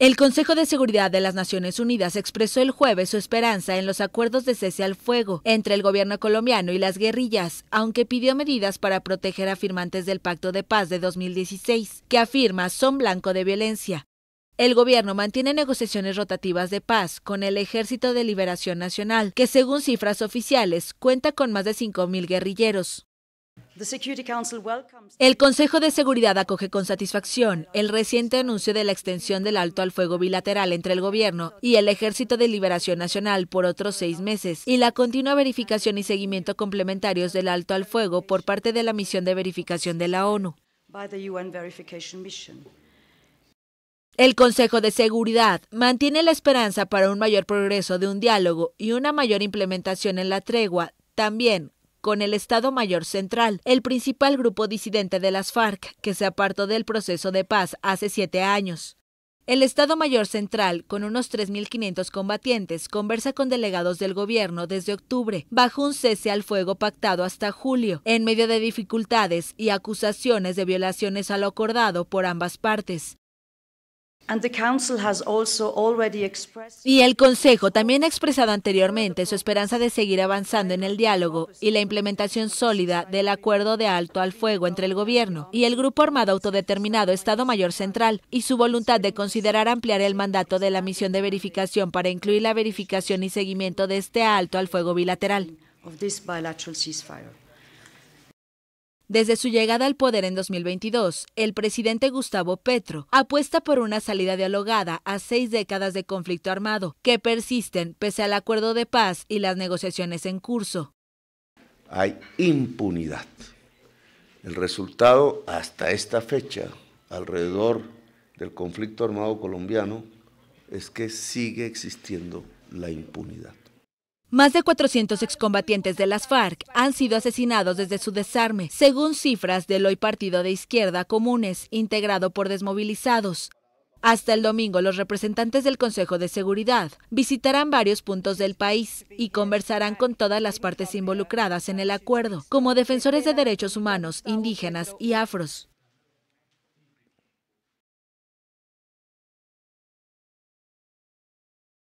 El Consejo de Seguridad de las Naciones Unidas expresó el jueves su esperanza en los acuerdos de cese al fuego entre el gobierno colombiano y las guerrillas, aunque pidió medidas para proteger a firmantes del Pacto de Paz de 2016, que afirma son blanco de violencia. El gobierno mantiene negociaciones rotativas de paz con el Ejército de Liberación Nacional, que según cifras oficiales cuenta con más de 5.000 guerrilleros. El Consejo de Seguridad acoge con satisfacción el reciente anuncio de la extensión del alto al fuego bilateral entre el gobierno y el Ejército de Liberación Nacional por otros seis meses y la continua verificación y seguimiento complementarios del alto al fuego por parte de la misión de verificación de la ONU. El Consejo de Seguridad mantiene la esperanza para un mayor progreso de un diálogo y una mayor implementación en la tregua, también con el Estado Mayor Central, el principal grupo disidente de las FARC, que se apartó del proceso de paz hace siete años. El Estado Mayor Central, con unos 3.500 combatientes, conversa con delegados del gobierno desde octubre, bajo un cese al fuego pactado hasta julio, en medio de dificultades y acusaciones de violaciones a lo acordado por ambas partes. Y el Consejo también ha expresado anteriormente su esperanza de seguir avanzando en el diálogo y la implementación sólida del acuerdo de alto al fuego entre el gobierno y el Grupo Armado Autodeterminado Estado Mayor Central y su voluntad de considerar ampliar el mandato de la misión de verificación para incluir la verificación y seguimiento de este alto al fuego bilateral. Desde su llegada al poder en 2022, el presidente Gustavo Petro apuesta por una salida dialogada a seis décadas de conflicto armado, que persisten pese al acuerdo de paz y las negociaciones en curso. Hay impunidad. El resultado hasta esta fecha, alrededor del conflicto armado colombiano, es que sigue existiendo la impunidad. Más de 400 excombatientes de las FARC han sido asesinados desde su desarme, según cifras del hoy partido de izquierda Comunes, integrado por desmovilizados. Hasta el domingo, los representantes del Consejo de Seguridad visitarán varios puntos del país y conversarán con todas las partes involucradas en el acuerdo, como defensores de derechos humanos, indígenas y afros.